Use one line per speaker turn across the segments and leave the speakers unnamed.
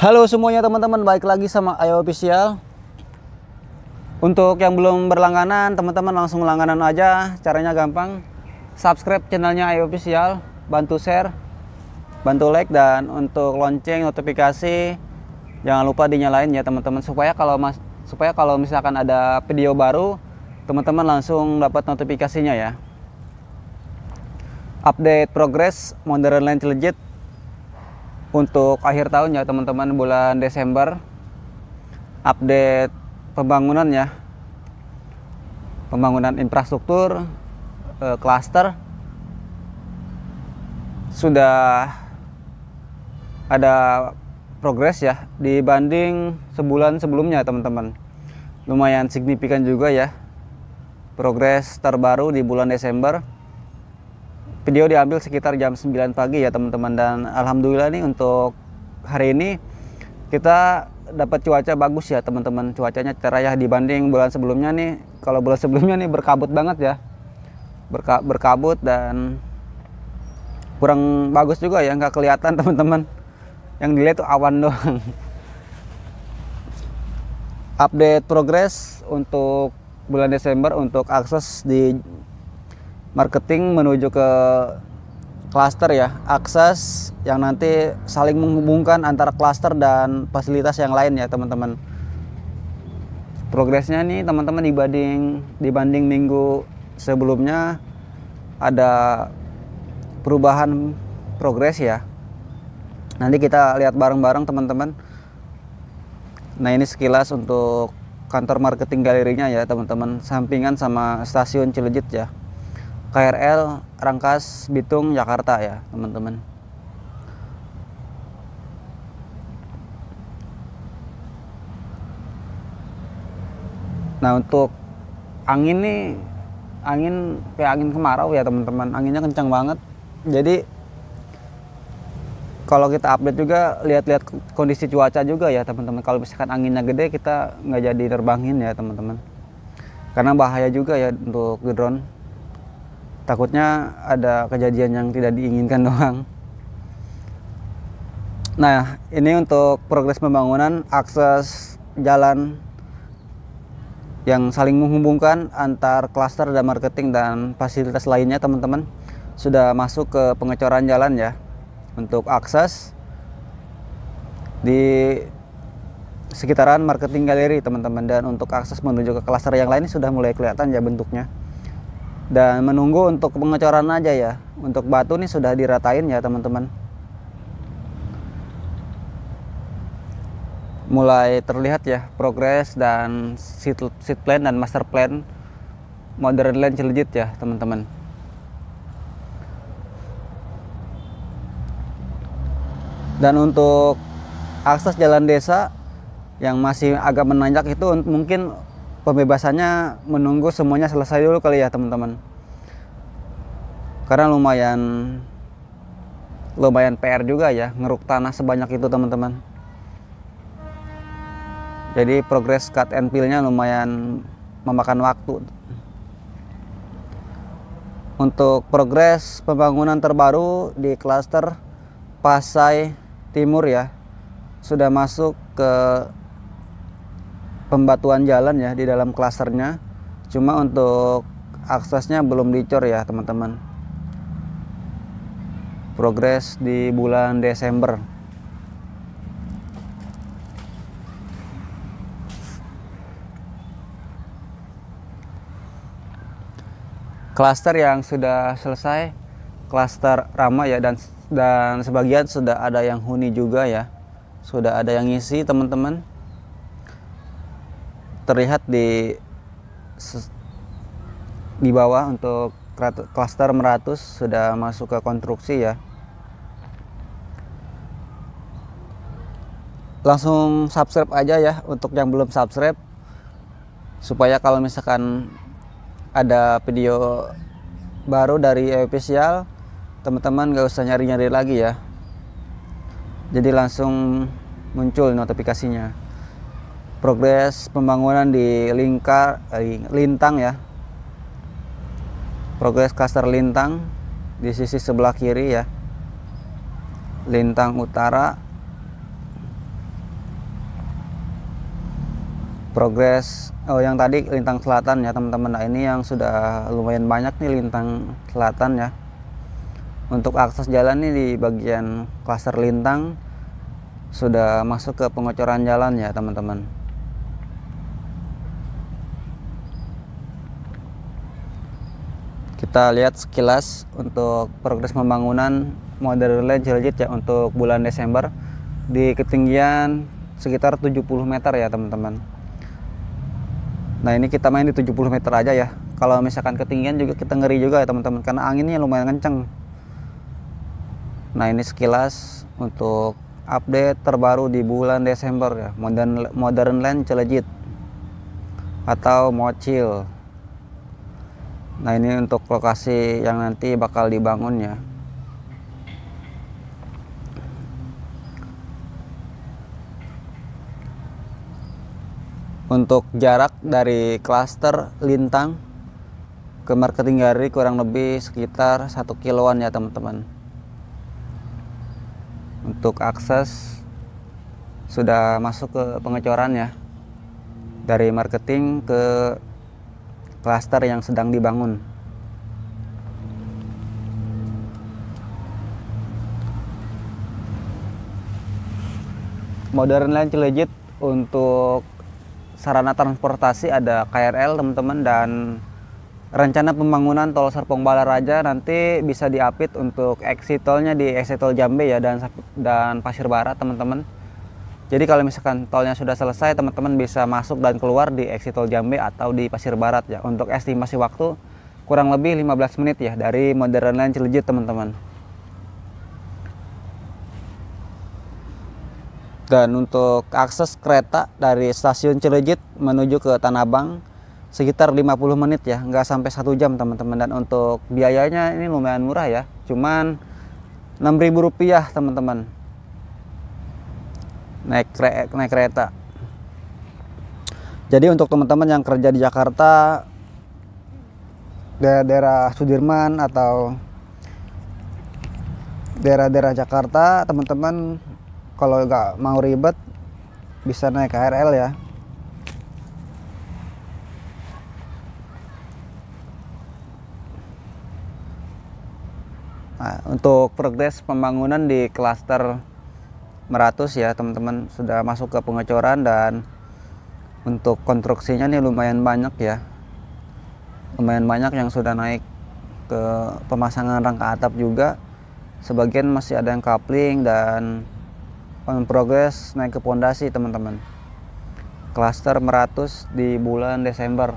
Halo semuanya teman-teman, baik lagi sama Ayo Official. Untuk yang belum berlangganan, teman-teman langsung langganan aja. Caranya gampang. Subscribe channelnya Ayo Official, bantu share, bantu like dan untuk lonceng notifikasi jangan lupa dinyalain ya teman-teman supaya kalau mas supaya kalau misalkan ada video baru teman-teman langsung dapat notifikasinya ya. Update progress Modern Land Legit untuk akhir tahun ya teman-teman bulan Desember update pembangunan ya pembangunan infrastruktur klaster eh, sudah ada progres ya dibanding sebulan sebelumnya teman-teman lumayan signifikan juga ya progres terbaru di bulan Desember video diambil sekitar jam 9 pagi ya teman-teman dan alhamdulillah nih untuk hari ini kita dapat cuaca bagus ya teman-teman cuacanya cerah ya dibanding bulan sebelumnya nih kalau bulan sebelumnya nih berkabut banget ya Berka berkabut dan kurang bagus juga ya nggak kelihatan teman-teman yang dilihat tuh awan doang update progres untuk bulan Desember untuk akses di marketing menuju ke klaster ya, akses yang nanti saling menghubungkan antara klaster dan fasilitas yang lain ya teman-teman. Progresnya nih teman-teman dibanding dibanding minggu sebelumnya ada perubahan progres ya. Nanti kita lihat bareng-bareng teman-teman. Nah ini sekilas untuk kantor marketing galerinya ya teman-teman sampingan sama stasiun Cilejit ya. KRL Rangkas Bitung Jakarta ya teman-teman nah untuk angin nih angin kayak angin kemarau ya teman-teman anginnya kencang banget jadi kalau kita update juga lihat-lihat kondisi cuaca juga ya teman-teman kalau misalkan anginnya gede kita nggak jadi terbangin ya teman-teman karena bahaya juga ya untuk drone takutnya ada kejadian yang tidak diinginkan doang nah ini untuk progres pembangunan akses jalan yang saling menghubungkan antar klaster dan marketing dan fasilitas lainnya teman-teman sudah masuk ke pengecoran jalan ya untuk akses di sekitaran marketing galeri teman-teman dan untuk akses menuju ke klaster yang lain sudah mulai kelihatan ya bentuknya dan menunggu untuk pengecoran aja ya untuk batu nih sudah diratain ya teman-teman mulai terlihat ya progres dan seat, plan dan master plan modern land legit ya teman-teman dan untuk akses jalan desa yang masih agak menanjak itu mungkin pembebasannya menunggu semuanya selesai dulu kali ya teman-teman karena lumayan lumayan PR juga ya ngeruk tanah sebanyak itu teman-teman jadi progres cut and peel lumayan memakan waktu untuk progres pembangunan terbaru di klaster Pasai Timur ya sudah masuk ke pembatuan jalan ya di dalam klasternya cuma untuk aksesnya belum dicor ya teman-teman progres di bulan Desember klaster yang sudah selesai klaster ramah ya dan dan sebagian sudah ada yang huni juga ya sudah ada yang ngisi teman-teman terlihat di di bawah untuk klaster meratus sudah masuk ke konstruksi ya langsung subscribe aja ya untuk yang belum subscribe supaya kalau misalkan ada video baru dari official teman-teman gak usah nyari-nyari lagi ya jadi langsung muncul notifikasinya progres pembangunan di lingkar eh, lintang ya progres kaster lintang di sisi sebelah kiri ya lintang utara progres oh yang tadi lintang selatan ya teman-teman nah ini yang sudah lumayan banyak nih lintang selatan ya untuk akses jalan nih di bagian klaster lintang sudah masuk ke pengocoran jalan ya teman-teman kita lihat sekilas untuk progres pembangunan modern land Cilejet ya untuk bulan Desember di ketinggian sekitar 70 meter ya teman-teman nah ini kita main di 70 meter aja ya kalau misalkan ketinggian juga kita ngeri juga ya teman-teman karena anginnya lumayan kenceng nah ini sekilas untuk update terbaru di bulan Desember ya modern modern land Cilejet atau mochil. Nah ini untuk lokasi yang nanti bakal dibangun ya. Untuk jarak dari klaster Lintang ke marketing gallery kurang lebih sekitar satu kiloan ya teman-teman. Untuk akses sudah masuk ke pengecoran ya. Dari marketing ke klaster yang sedang dibangun. Modern Line cilejit untuk sarana transportasi ada KRL teman-teman dan rencana pembangunan tol Serpong Balaraja nanti bisa diapit untuk exit tolnya di exit tol Jambe ya dan dan Pasir Barat teman-teman. Jadi kalau misalkan tolnya sudah selesai, teman-teman bisa masuk dan keluar di exit tol Jambi atau di Pasir Barat ya. Untuk estimasi waktu kurang lebih 15 menit ya dari Modern Line Cilejit, teman-teman. Dan untuk akses kereta dari stasiun Cilejit menuju ke Tanah Abang sekitar 50 menit ya, nggak sampai satu jam teman-teman. Dan untuk biayanya ini lumayan murah ya, cuman rp rupiah, teman-teman naik naik kereta. Jadi untuk teman-teman yang kerja di Jakarta daerah-daerah Sudirman atau daerah-daerah Jakarta, teman-teman kalau nggak mau ribet bisa naik KRL ya. Nah, untuk progres pembangunan di klaster meratus ya teman-teman sudah masuk ke pengecoran dan untuk konstruksinya nih lumayan banyak ya lumayan banyak yang sudah naik ke pemasangan rangka atap juga sebagian masih ada yang coupling dan on progress naik ke pondasi teman-teman cluster meratus di bulan Desember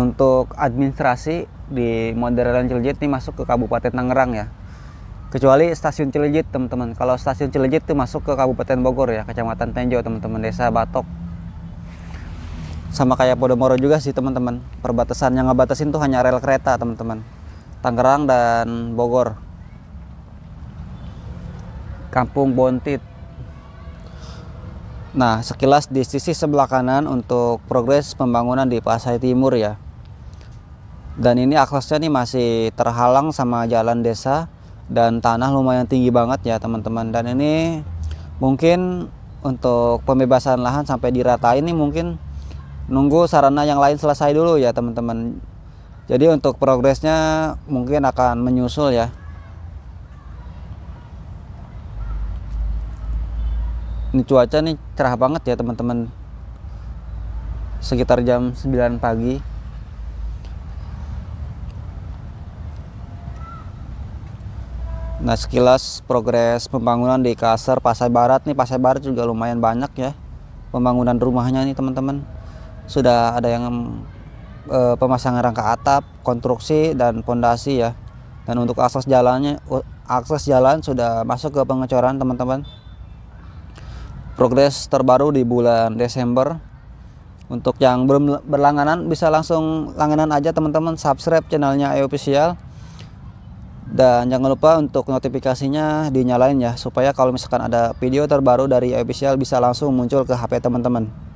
untuk administrasi di Modern dan ini masuk ke Kabupaten Tangerang ya. Kecuali stasiun Cilejit teman-teman. Kalau stasiun Cilejit itu masuk ke Kabupaten Bogor ya, Kecamatan Tenjo teman-teman, Desa Batok. Sama kayak Podomoro juga sih teman-teman. Perbatasan yang ngebatasin tuh hanya rel kereta teman-teman. Tangerang dan Bogor. Kampung Bontit. Nah, sekilas di sisi sebelah kanan untuk progres pembangunan di Pasai Timur ya dan ini aksesnya nih masih terhalang sama jalan desa dan tanah lumayan tinggi banget ya teman-teman dan ini mungkin untuk pembebasan lahan sampai diratain ini mungkin nunggu sarana yang lain selesai dulu ya teman-teman jadi untuk progresnya mungkin akan menyusul ya ini cuaca nih cerah banget ya teman-teman sekitar jam 9 pagi Nah sekilas progres pembangunan di Kasar Pasai Barat nih Pasai Barat juga lumayan banyak ya pembangunan rumahnya nih teman-teman sudah ada yang e, eh, pemasangan rangka atap, konstruksi dan pondasi ya. Dan untuk akses jalannya akses jalan sudah masuk ke pengecoran teman-teman. Progres terbaru di bulan Desember. Untuk yang belum berlangganan bisa langsung langganan aja teman-teman subscribe channelnya e official dan jangan lupa untuk notifikasinya dinyalain ya supaya kalau misalkan ada video terbaru dari official bisa langsung muncul ke HP teman-teman